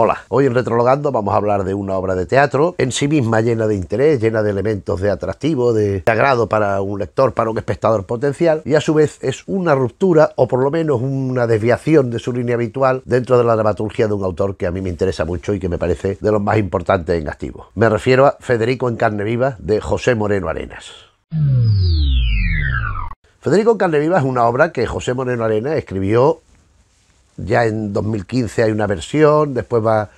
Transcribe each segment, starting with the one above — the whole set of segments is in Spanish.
Hola, hoy en Retrologando vamos a hablar de una obra de teatro en sí misma llena de interés, llena de elementos de atractivo, de, agrado para un lector, para un espectador potencial y a su vez es una ruptura o por lo menos una desviación de su línea habitual dentro de la dramaturgia de un autor que a mí me interesa mucho y que me parece de los más importantes en activo. Me refiero a Federico en carne viva de José Moreno Arenas. Federico en carne viva es una obra que José Moreno Arenas escribió ya en 2015 hay una versión, después va...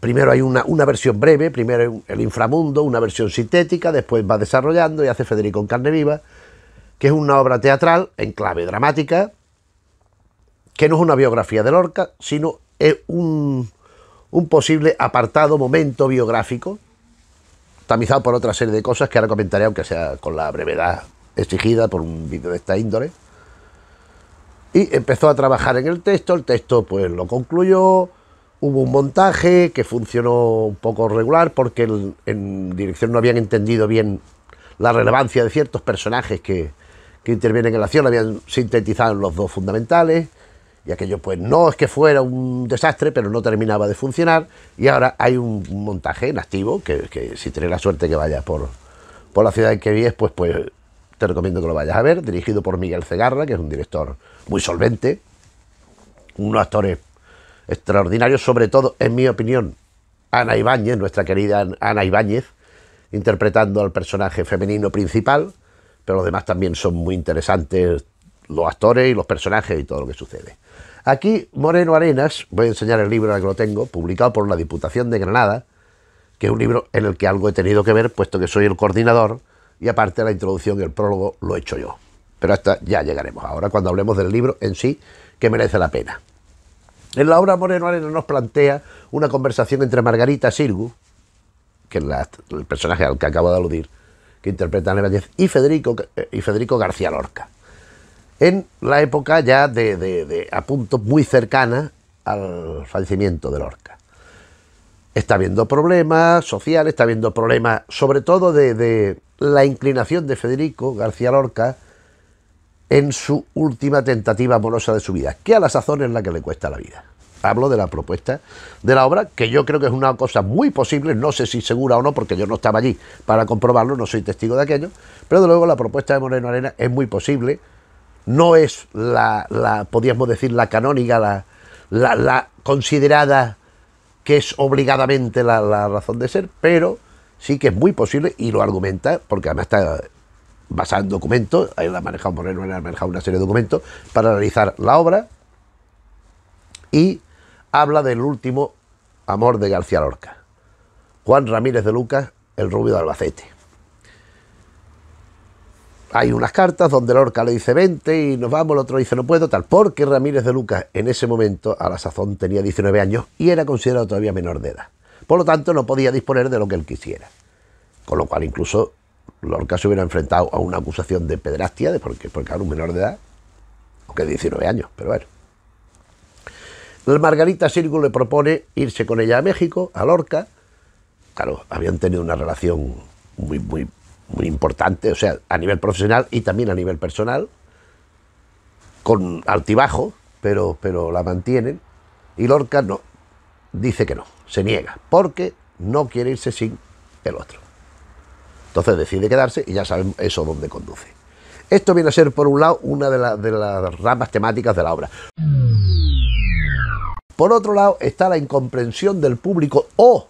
Primero hay una, versión breve, primero el inframundo, una versión sintética, después va desarrollando y hace Federico en carne viva, que es una obra teatral en clave dramática, que no es una biografía de Lorca, sino es un, un posible apartado momento biográfico, tamizado por otra serie de cosas que ahora comentaré, aunque sea con la brevedad exigida por un vídeo de esta índole y empezó a trabajar en el texto, el texto pues lo concluyó, hubo un montaje que funcionó un poco regular porque en dirección no habían entendido bien la relevancia de ciertos personajes que, intervienen en la acción, habían sintetizado los dos fundamentales y aquello pues no es que fuera un desastre, pero no terminaba de funcionar y ahora hay un montaje en activo que, si tiene la suerte que vaya por, por la ciudad en que vives, pues, pues te recomiendo que lo vayas a ver, dirigido por Miguel Cegarra, que es un director muy solvente, unos actores extraordinarios, sobre todo, en mi opinión, Ana Ibáñez, nuestra querida Ana Ibáñez, interpretando al personaje femenino principal, pero los demás también son muy interesantes, los actores y los personajes y todo lo que sucede. Aquí Moreno Arenas, voy a enseñar el libro que lo tengo, publicado por la Diputación de Granada, que es un libro en el que algo he tenido que ver, puesto que soy el coordinador y aparte la introducción y el prólogo lo he hecho yo. Pero hasta ya llegaremos. Ahora cuando hablemos del libro en sí, que merece la pena. En la obra Moreno Arena nos plantea una conversación entre Margarita Sirgu, que es el personaje al que acabo de aludir, que interpreta Ana y Federico, eh, y Federico García Lorca. En la época ya de, a punto muy cercana al fallecimiento de Lorca. Está habiendo problemas sociales, está habiendo problemas sobre todo de la inclinación de Federico García Lorca en su última tentativa amorosa de su vida, que a la sazón es la que le cuesta la vida. Hablo de la propuesta de la obra, que yo creo que es una cosa muy posible, no sé si segura o no, porque yo no estaba allí para comprobarlo, no soy testigo de aquello, pero de luego la propuesta de Moreno Arena es muy posible, no es la, la podríamos decir, la canónica, la, la, la considerada que es obligadamente la razón de ser, pero sí que es muy posible y lo argumenta, porque además está basado en documentos, él ha manejado, Moreno ha manejado una serie de documentos para realizar la obra y habla del último amor de García Lorca, Juan Ramírez de Lucas, el rubio de Albacete. Hay unas cartas donde Lorca le dice 20 y nos vamos, el otro dice no puedo, tal, porque Ramírez de Lucas en ese momento a la sazón tenía 19 años y era considerado todavía menor de edad. Por lo tanto, no podía disponer de lo que él quisiera. Con lo cual, incluso Lorca se hubiera enfrentado a una acusación de pedrastia, de porque, era un menor de edad, aunque de 19 años, pero bueno. Margarita Sirgu le propone irse con ella a México, a Lorca. Claro, habían tenido una relación muy, muy, muy importante, o sea, a nivel profesional y también a nivel personal, con altibajo, pero, pero la mantienen. Y Lorca no, dice que no, se niega, porque no quiere irse sin el otro. Entonces decide quedarse y ya sabemos eso dónde conduce. Esto viene a ser, por un lado, una de, las ramas temáticas de la obra. Por otro lado, está la incomprensión del público o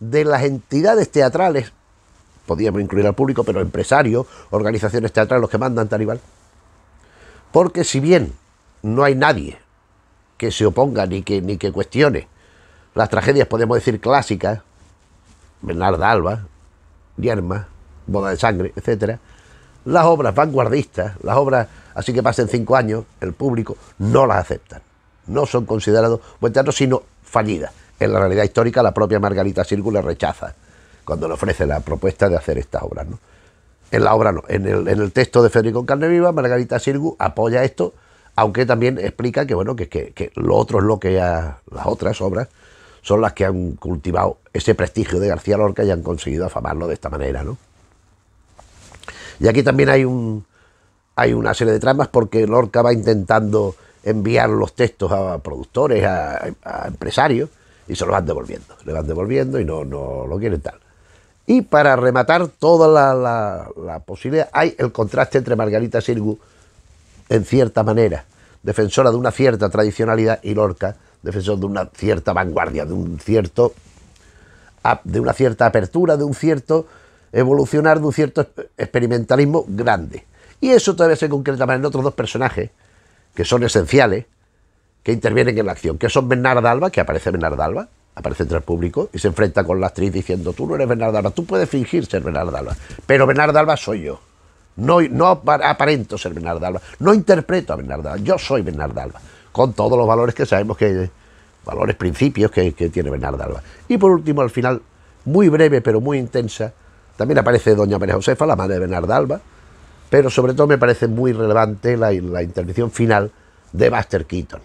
de las entidades teatrales, podríamos incluir al público, pero empresarios, organizaciones teatrales, los que mandan Taribal. Porque si bien no hay nadie que se oponga ni que, ni que cuestione las tragedias, podemos decir, clásicas, Bernarda Alba, Yerma, Boda de Sangre, etc. Las obras vanguardistas, las obras así que pasen cinco años, el público no las aceptan. No son considerados buen teatro, sino fallidas. En la realidad histórica, la propia Margarita Círculo rechaza cuando le ofrece la propuesta de hacer estas obras. ¿no? En la obra no, en el, texto de Federico Carne Viva, Margarita Sirgu apoya esto, aunque también explica que bueno, que, que lo otro es lo que a, las otras obras son las que han cultivado ese prestigio de García Lorca y han conseguido afamarlo de esta manera. Y aquí también hay, un, hay una serie de tramas porque Lorca va intentando enviar los textos a productores, a, empresarios, y se los van devolviendo, le van devolviendo y no, no lo quieren tal. Y para rematar toda la, la, la posibilidad, hay el contraste entre Margarita Sirgu, en cierta manera, defensora de una cierta tradicionalidad, y Lorca, defensor de una cierta vanguardia, de un cierto de una cierta apertura, de un cierto evolucionar, de un cierto experimentalismo grande. Y eso todavía se concreta más en otros dos personajes que son esenciales, que intervienen en la acción, que son Bernarda Alba, que aparece Bernarda Alba, aparece entre el público y se enfrenta con la actriz diciendo, tú no eres Bernarda Alba, tú puedes fingir ser Bernarda Alba, pero Bernarda Alba soy yo. No, no aparento ser Bernarda Alba, no interpreto a Bernarda Alba, yo soy Bernarda Alba con todos los valores que sabemos que, valores, principios que, tiene Bernardo Alba. Y por último, al final, muy breve pero muy intensa, también aparece doña María Josefa, la madre de Bernardo Alba, pero sobre todo me parece muy relevante la, intervención final de Buster Keaton.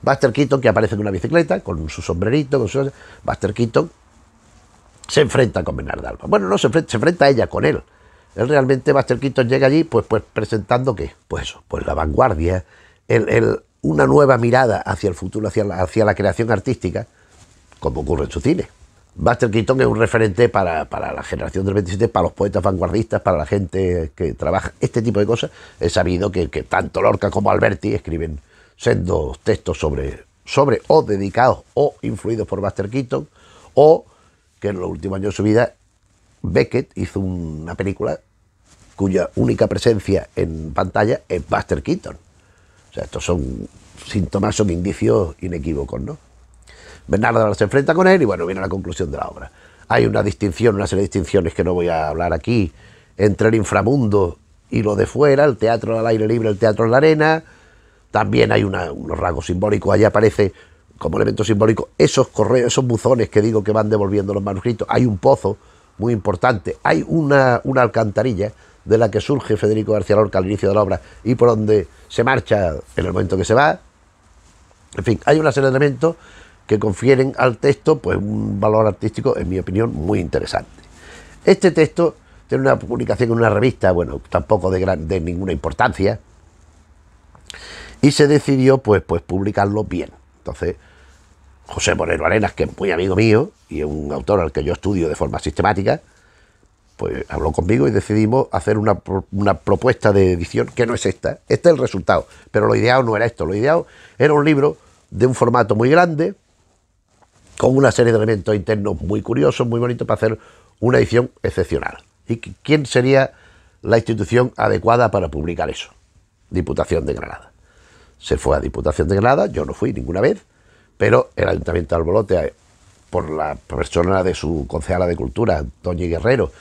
Buster Keaton que aparece en una bicicleta, con su sombrerito, con su... Buster Keaton se enfrenta con Bernardo Alba. Bueno, no se enfrenta, se enfrenta a ella con él. Él realmente, Buster Keaton llega allí, pues, pues presentando qué? Pues eso, pues la vanguardia, el, una nueva mirada hacia el futuro, hacia la, creación artística, como ocurre en su cine. Buster Keaton es un referente para, para, la generación del 27, para los poetas vanguardistas, para la gente que trabaja este tipo de cosas. He sabido que, tanto Lorca como Alberti escriben sendos textos sobre, sobre o dedicados o influidos por Buster Keaton, o que en los últimos años de su vida Beckett hizo una película cuya única presencia en pantalla es Buster Keaton estos son síntomas, son indicios inequívocos, ¿no? Bernardo se enfrenta con él y bueno, viene a la conclusión de la obra. Hay una distinción, una serie de distinciones que no voy a hablar aquí, entre el inframundo y lo de fuera, el teatro al aire libre, el teatro en la arena. También hay unos rasgos simbólicos, allá aparece como elemento simbólico esos correos, esos buzones que digo que van devolviendo los manuscritos. Hay un pozo muy importante, hay una alcantarilla de la que surge Federico García Lorca al inicio de la obra y por donde se marcha en el momento que se va. En fin, hay una serie elementos que confieren al texto pues un valor artístico, en mi opinión, muy interesante. Este texto tiene una publicación en una revista, bueno, tampoco de, gran, de ninguna importancia, y se decidió pues, pues publicarlo bien. Entonces, José Moreno Arenas, que es muy amigo mío y es un autor al que yo estudio de forma sistemática, pues habló conmigo y decidimos hacer una, propuesta de edición que no es esta, este es el resultado, pero lo ideado no era esto, lo ideado era un libro de un formato muy grande, con una serie de elementos internos muy curiosos, muy bonitos para hacer una edición excepcional. ¿Y quién sería la institución adecuada para publicar eso? Diputación de Granada. Se fue a Diputación de Granada, yo no fui ninguna vez, pero el Ayuntamiento de Albolote, eh, por la persona de su concejala de Cultura, Antonio Guerrero,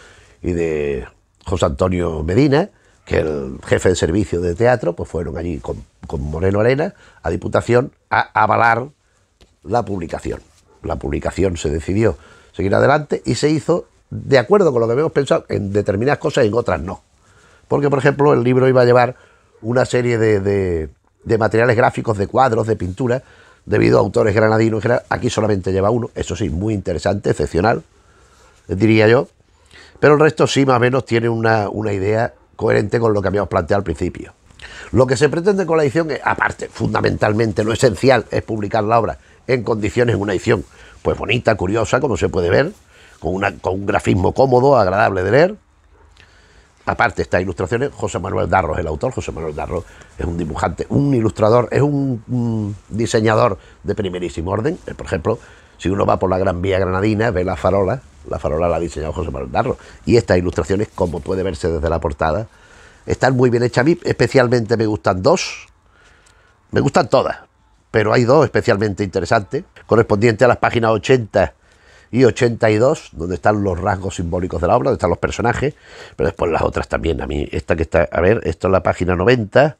y de José Antonio Medina, que el jefe de servicio de teatro, pues fueron allí con, Moreno Arena a Diputación a avalar la publicación. La publicación se decidió seguir adelante y se hizo de acuerdo con lo que habíamos pensado en determinadas cosas y en otras no. Porque, por ejemplo, el libro iba a llevar una serie de, de, materiales gráficos, de cuadros, de pinturas, debido a autores granadinos Aquí solamente lleva uno, eso sí, muy interesante, excepcional, diría yo. Pero el resto sí, más o menos, tiene una, idea coherente con lo que habíamos planteado al principio. Lo que se pretende con la edición, es, aparte, fundamentalmente, lo esencial es publicar la obra en condiciones una edición, pues bonita, curiosa, como se puede ver, con, una, un grafismo cómodo, agradable de leer. Aparte, estas ilustraciones, José Manuel Darro es el autor. José Manuel Darro es un dibujante, un ilustrador, es un diseñador de primerísimo orden. Por ejemplo, si uno va por la Gran Vía Granadina, ve la farola, la farola la ha diseñado José Manuel Y estas ilustraciones, como puede verse desde la portada, están muy bien hechas. A mí especialmente me gustan dos, me gustan todas, pero hay dos especialmente interesantes, correspondientes a las páginas 80 y 82, donde están los rasgos simbólicos de la obra, donde están los personajes, pero después las otras también. A mí, esta que está, a ver, esto es la página 90,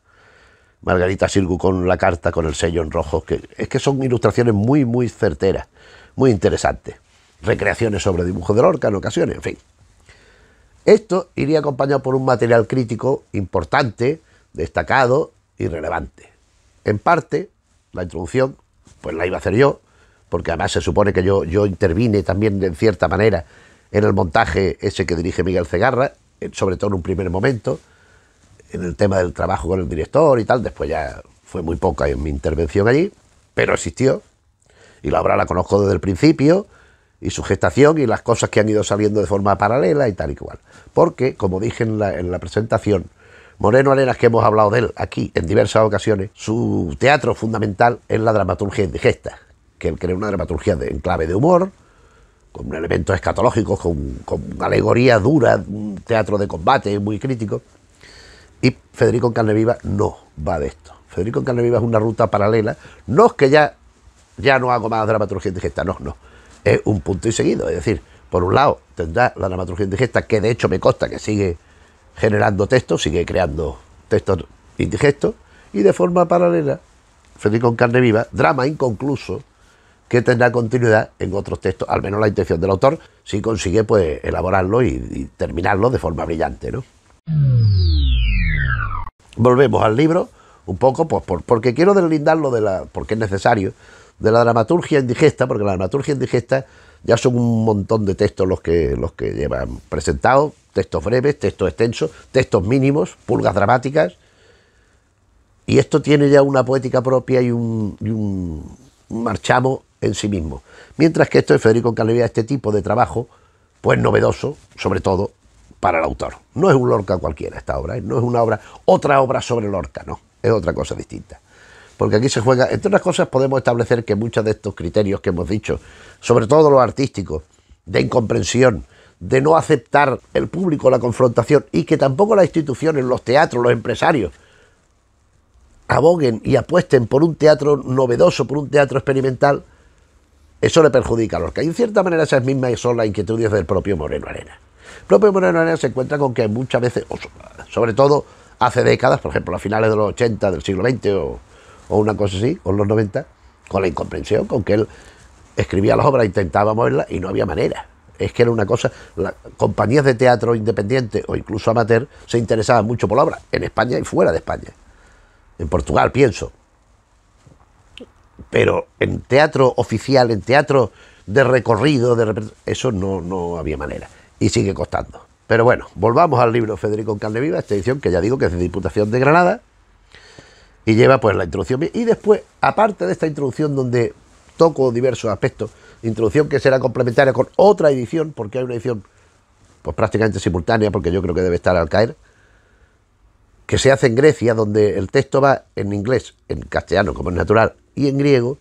Margarita Sirgu con la carta, con el sello en rojo, que es que son ilustraciones muy, muy certeras muy interesante. Recreaciones sobre dibujo de Lorca en ocasiones, en fin. Esto iría acompañado por un material crítico importante, destacado y relevante. En parte, la introducción, pues la iba a hacer yo, porque además se supone que yo, yo intervine también en cierta manera en el montaje ese que dirige Miguel Cegarra, sobre todo en un primer momento, en el tema del trabajo con el director y tal, después ya fue muy poca mi intervención allí, pero existió y la obra la conozco desde el principio y su gestación y las cosas que han ido saliendo de forma paralela y tal y cual. Porque, como dije en la, presentación, Moreno Arenas, que hemos hablado de él aquí en diversas ocasiones, su teatro fundamental es la dramaturgia indigesta, que él crea una dramaturgia de, en clave de humor, con elementos escatológicos, con, alegoría dura, un teatro de combate muy crítico. Y Federico Carneviva no va de esto. Federico Carneviva es una ruta paralela, no es que ya ya no hago más dramaturgia indigesta. No, no. Es un punto y seguido. Es decir, por un lado tendrá la dramaturgia indigesta, que de hecho me consta que sigue generando textos, sigue creando textos indigestos, y de forma paralela, Federico con carne viva, drama inconcluso, que tendrá continuidad en otros textos, al menos la intención del autor, si consigue pues elaborarlo y, terminarlo de forma brillante. ¿no? Volvemos al libro, un poco, pues porque quiero deslindarlo de la. porque es necesario de la dramaturgia indigesta, porque la dramaturgia indigesta ya son un montón de textos los que, los que llevan presentados, textos breves, textos extensos, textos mínimos, pulgas dramáticas, y esto tiene ya una poética propia y un, marchamo en sí mismo. Mientras que esto de Federico Calería, este tipo de trabajo, pues novedoso, sobre todo para el autor. No es un Lorca cualquiera esta obra, ¿eh? no es una obra, otra obra sobre Lorca, no, es otra cosa distinta porque aquí se juega, entre otras cosas podemos establecer que muchos de estos criterios que hemos dicho, sobre todo los artísticos, de incomprensión, de no aceptar el público la confrontación y que tampoco las instituciones, los teatros, los empresarios, aboguen y apuesten por un teatro novedoso, por un teatro experimental, eso le perjudica a los que en cierta manera esas mismas son las inquietudes del propio Moreno Arena. El propio Moreno Arena se encuentra con que muchas veces, sobre todo hace décadas, por ejemplo a finales de los 80 del siglo XX o o una cosa así, con los 90, con la incomprensión con que él escribía las obras, intentaba moverlas y no había manera. Es que era una cosa, las compañías de teatro independiente o incluso amateur se interesaban mucho por la obra, en España y fuera de España. En Portugal, pienso. Pero en teatro oficial, en teatro de recorrido, de eso no, había manera. Y sigue costando. Pero bueno, volvamos al libro Federico Carne esta edición que ya digo que es de Diputación de Granada, y lleva pues la introducción. Y después, aparte de esta introducción donde toco diversos aspectos, introducción que será complementaria con otra edición, porque hay una edición pues prácticamente simultánea, porque yo creo que debe estar al caer, que se hace en Grecia, donde el texto va en inglés, en castellano como es natural, y en griego,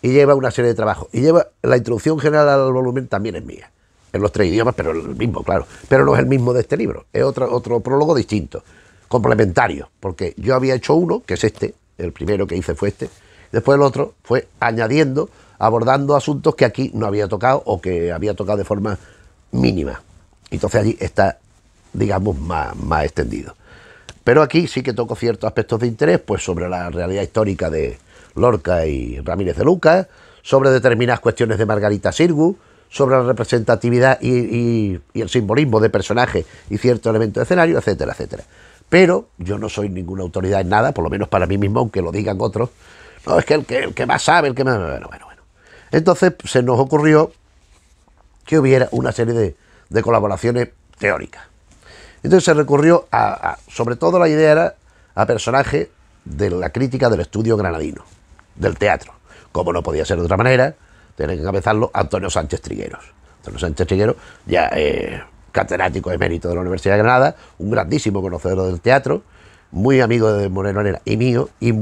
y lleva una serie de trabajos. Y lleva la introducción general al volumen también es mía, en los tres idiomas, pero el mismo, claro. Pero no es el mismo de este libro, es otro, otro prólogo distinto complementarios, porque yo había hecho uno, que es este, el primero que hice fue este, después el otro fue añadiendo, abordando asuntos que aquí no había tocado o que había tocado de forma mínima. Entonces allí está, digamos, más, más extendido. Pero aquí sí que toco ciertos aspectos de interés, pues sobre la realidad histórica de Lorca y Ramírez de Lucas, sobre determinadas cuestiones de Margarita Sirgu, sobre la representatividad y, y el simbolismo de personajes y ciertos elementos de escenario, etcétera, etcétera. Pero yo no soy ninguna autoridad en nada, por lo menos para mí mismo, aunque lo digan otros. No, es que el que, más sabe, el que más... Bueno, bueno, bueno. Entonces se nos ocurrió que hubiera una serie de, colaboraciones teóricas. Entonces se recurrió a, sobre todo la idea era a personajes de la crítica del estudio granadino, del teatro. Como no podía ser de otra manera, tenía que encabezarlo Antonio Sánchez Trigueros. Antonio Sánchez Trigueros ya... Eh, catedrático mérito de la Universidad de Granada, un grandísimo conocedor del teatro, muy amigo de Moreno Arena y mío, y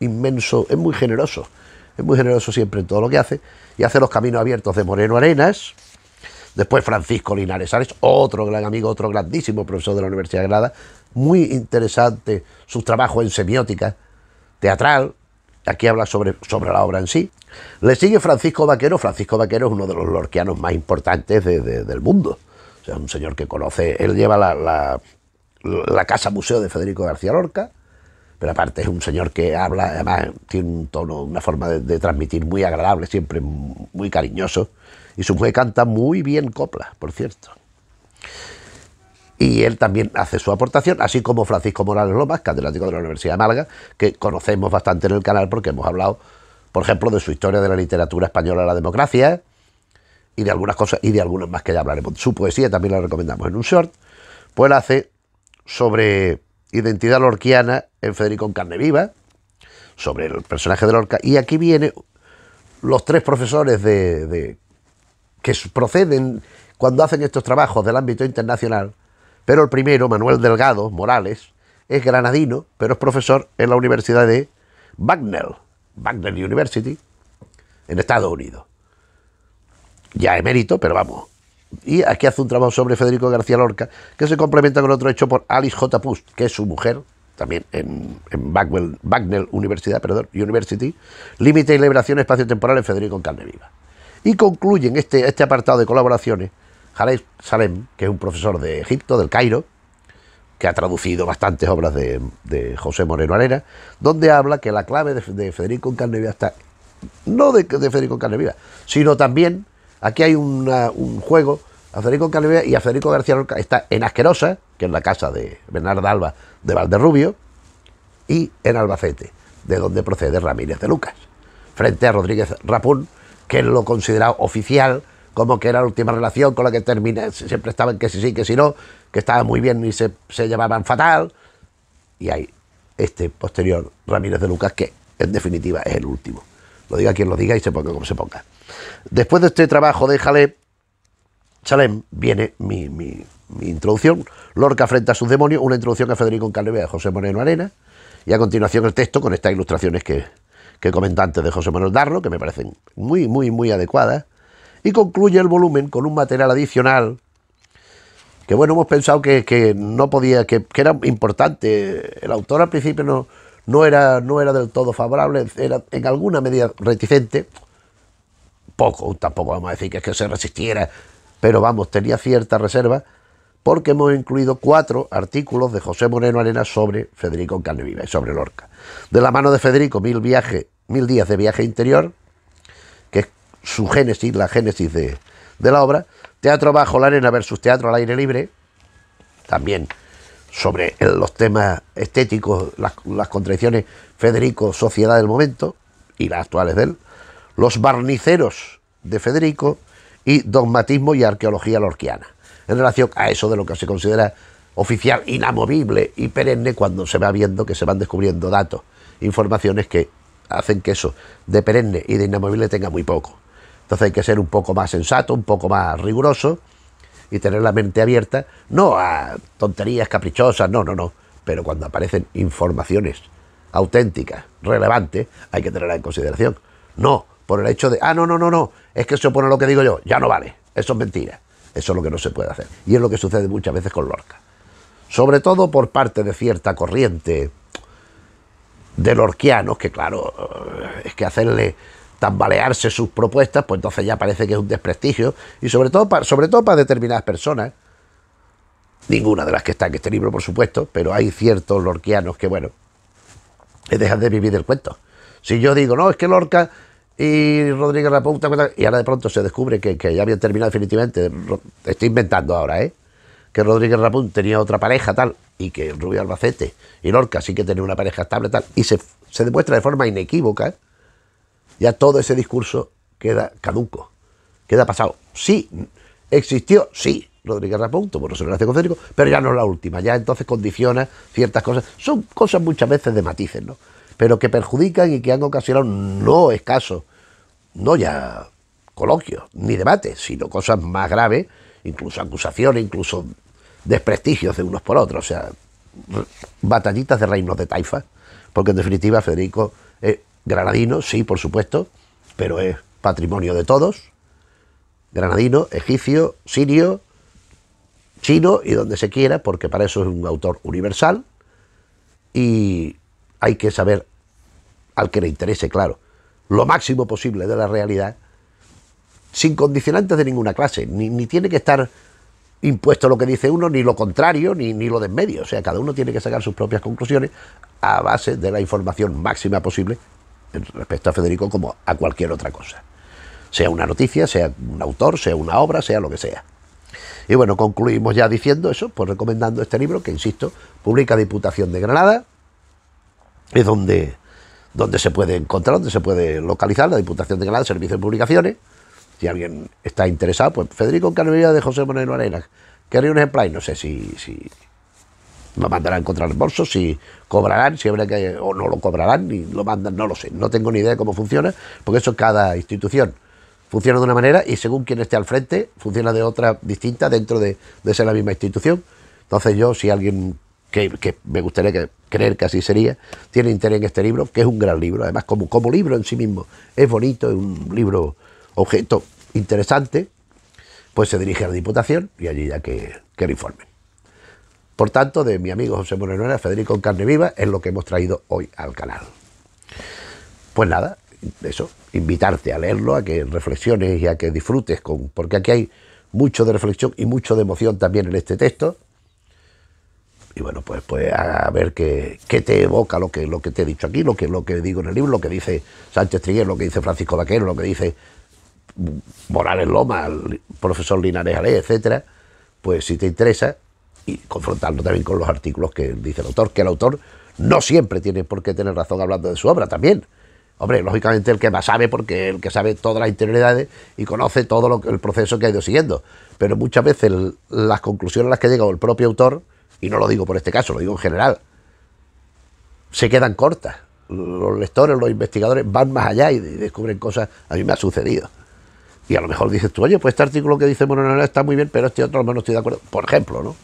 inmenso, es muy generoso, es muy generoso siempre en todo lo que hace, y hace los caminos abiertos de Moreno Arenas, después Francisco Linares Ares, otro gran amigo, otro grandísimo profesor de la Universidad de Granada, muy interesante su trabajo en semiótica teatral, aquí habla sobre, sobre la obra en sí. Le sigue Francisco Vaquero, Francisco Vaquero es uno de los lorquianos más importantes del mundo es un señor que conoce, él lleva la, casa museo de Federico García Lorca, pero aparte es un señor que habla, además tiene un tono, una forma de, transmitir muy agradable, siempre muy cariñoso, y su mujer canta muy bien copla, por cierto. Y él también hace su aportación, así como Francisco Morales Lomas, catedrático de la Universidad de Málaga, que conocemos bastante en el canal porque hemos hablado, por ejemplo, de su historia de la literatura española a la democracia, y de algunas cosas y de algunas más que ya hablaremos. Su poesía también la recomendamos en un short, pues la hace sobre identidad lorquiana en Federico en carne viva, sobre el personaje de Lorca, y aquí viene los tres profesores de, que proceden cuando hacen estos trabajos del ámbito internacional, pero el primero, Manuel Delgado Morales, es granadino, pero es profesor en la Universidad de Bucknell, Bucknell University, en Estados Unidos ya emérito, pero vamos. Y aquí hace un trabajo sobre Federico García Lorca, que se complementa con otro hecho por Alice J. Pust, que es su mujer, también en, en Bagwell, Bagnell Universidad, University, Límite y Liberación Espacio-Temporal en Federico en Carne Viva. Y concluyen este, este apartado de colaboraciones Jaled Salem, que es un profesor de Egipto, del Cairo, que ha traducido bastantes obras de, José Moreno Arena, donde habla que la clave de, Federico en Carne Viva está, no de, Federico en Carne Viva, sino también Aquí hay un juego a Federico Calvea y a Federico García Lorca está en Asquerosa, que es la casa de Bernardo Alba de Valderrubio, y en Albacete, de donde procede Ramírez de Lucas, frente a Rodríguez Rapún, que lo consideraba oficial como que era la última relación con la que terminé, siempre estaban que sí, sí, que si sí, no, que estaba muy bien y se, llamaban fatal. Y hay este posterior Ramírez de Lucas, que en definitiva es el último. Lo diga quien lo diga y se ponga como se ponga. Después de este trabajo de Jalé viene mi, introducción, Lorca frente a sus demonios, una introducción a Federico en de José Moreno Arena, y a continuación el texto con estas ilustraciones que, que comenté antes de José Manuel Darro, que me parecen muy, muy, muy adecuadas, y concluye el volumen con un material adicional que bueno, hemos pensado que, no podía, que, era importante. El autor al principio no, no, era, no era del todo favorable, era en alguna medida reticente, tampoco, tampoco vamos a decir que es que se resistiera, pero vamos, tenía cierta reserva porque hemos incluido cuatro artículos de José Moreno Arena sobre Federico en y sobre Lorca. De la mano de Federico, Mil, viaje, mil días de viaje interior, que es su génesis, la génesis de, la obra. Teatro bajo la arena versus teatro al aire libre, también sobre los temas estéticos, las, las contradicciones Federico, sociedad del momento y las actuales de él. Los barniceros de Federico y Dogmatismo y Arqueología Lorquiana, en relación a eso de lo que se considera oficial inamovible y perenne cuando se va viendo que se van descubriendo datos, informaciones que hacen que eso de perenne y de inamovible tenga muy poco. Entonces hay que ser un poco más sensato, un poco más riguroso y tener la mente abierta, no a tonterías caprichosas, no, no, no, pero cuando aparecen informaciones auténticas, relevantes, hay que tenerla en consideración. No por el hecho de, ah, no, no, no, no, es que se opone a lo que digo yo, ya no vale, eso es mentira, eso es lo que no se puede hacer. Y es lo que sucede muchas veces con Lorca. Sobre todo por parte de cierta corriente de lorquianos, que claro, eh, es que hacerle tambalearse sus propuestas, pues entonces ya parece que es un desprestigio, y sobre todo, para, sobre todo para determinadas personas, ninguna de las que está en este libro, por supuesto, pero hay ciertos lorquianos que, bueno, que dejan de vivir el cuento. Si yo digo, no, es que Lorca y Rodríguez Rapunta, y ahora de pronto se descubre que, ya había terminado definitivamente, estoy inventando ahora, ¿eh? que Rodríguez Rapunta tenía otra pareja tal, y que Rubio Albacete y Lorca sí que tenían una pareja estable tal, y se, demuestra de forma inequívoca, ¿eh? ya todo ese discurso queda caduco, queda pasado. Sí, existió, sí, Rodríguez Rapunto, bueno se relación con concéntrico, pero ya no es la última, ya entonces condiciona ciertas cosas, son cosas muchas veces de matices, ¿no? pero que perjudican y que han ocasionado no escasos no ya coloquios ni debates, sino cosas más graves, incluso acusaciones, incluso desprestigios de unos por otros, o sea, batallitas de reinos de taifa, porque en definitiva Federico es granadino, sí, por supuesto, pero es patrimonio de todos, granadino, egipcio, sirio, chino y donde se quiera, porque para eso es un autor universal y hay que saber al que le interese, claro lo máximo posible de la realidad, sin condicionantes de ninguna clase, ni, tiene que estar impuesto lo que dice uno, ni lo contrario, ni, ni lo de medio. O sea, cada uno tiene que sacar sus propias conclusiones a base de la información máxima posible respecto a Federico como a cualquier otra cosa. Sea una noticia, sea un autor, sea una obra, sea lo que sea. Y bueno, concluimos ya diciendo eso, pues recomendando este libro que, insisto, publica Diputación de Granada, es donde donde se puede encontrar, donde se puede localizar, la Diputación de Granada, Servicio de Publicaciones. Si alguien está interesado, pues Federico Encarnería de José Moreno Arenas, que un Play, no sé si, si me mandarán a encontrar bolso, si cobrarán, si habrá que, o no lo cobrarán, ni lo mandan, no lo sé, no tengo ni idea de cómo funciona, porque eso cada institución funciona de una manera y según quien esté al frente, funciona de otra distinta dentro de, de ser la misma institución. Entonces yo, si alguien que, me gustaría creer que así sería, tiene interés en este libro, que es un gran libro, además como, como libro en sí mismo, es bonito, es un libro objeto interesante, pues se dirige a la Diputación y allí ya que, que informe Por tanto, de mi amigo José Moreno Federico en Carne Viva, es lo que hemos traído hoy al canal. Pues nada, eso, invitarte a leerlo, a que reflexiones y a que disfrutes con, porque aquí hay mucho de reflexión y mucho de emoción también en este texto. Y bueno, pues, pues a ver qué, te evoca lo que, lo que te he dicho aquí, lo que, lo que digo en el libro, lo que dice Sánchez Triguer, lo que dice Francisco Vaquero, lo que dice Morales Loma, el profesor Linares Ale, etcétera, pues si te interesa, y confrontarlo también con los artículos que dice el autor, que el autor no siempre tiene por qué tener razón hablando de su obra también. Hombre, lógicamente el que más sabe, porque el que sabe todas las interioridades y conoce todo el proceso que ha ido siguiendo. Pero muchas veces las conclusiones a las que ha llegado el propio autor y no lo digo por este caso, lo digo en general, se quedan cortas. Los lectores, los investigadores van más allá y descubren cosas. A mí me ha sucedido. Y a lo mejor dices tú, oye, pues este artículo que dice no, está muy bien, pero este otro a lo no estoy de acuerdo. Por ejemplo, ¿no?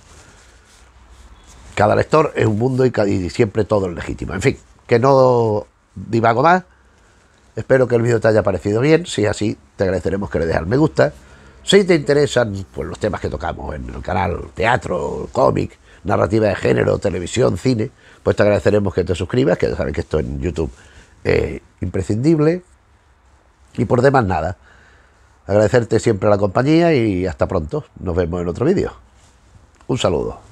Cada lector es un mundo y, siempre todo es legítimo. En fin, que no divago más. Espero que el vídeo te haya parecido bien. Si es así, te agradeceremos que le dejes al me gusta. Si te interesan pues, los temas que tocamos en el canal, teatro, cómic, narrativa de género, televisión, cine, pues te agradeceremos que te suscribas, que ya sabes que esto en YouTube es imprescindible. Y por demás nada, agradecerte siempre la compañía y hasta pronto. Nos vemos en otro vídeo. Un saludo.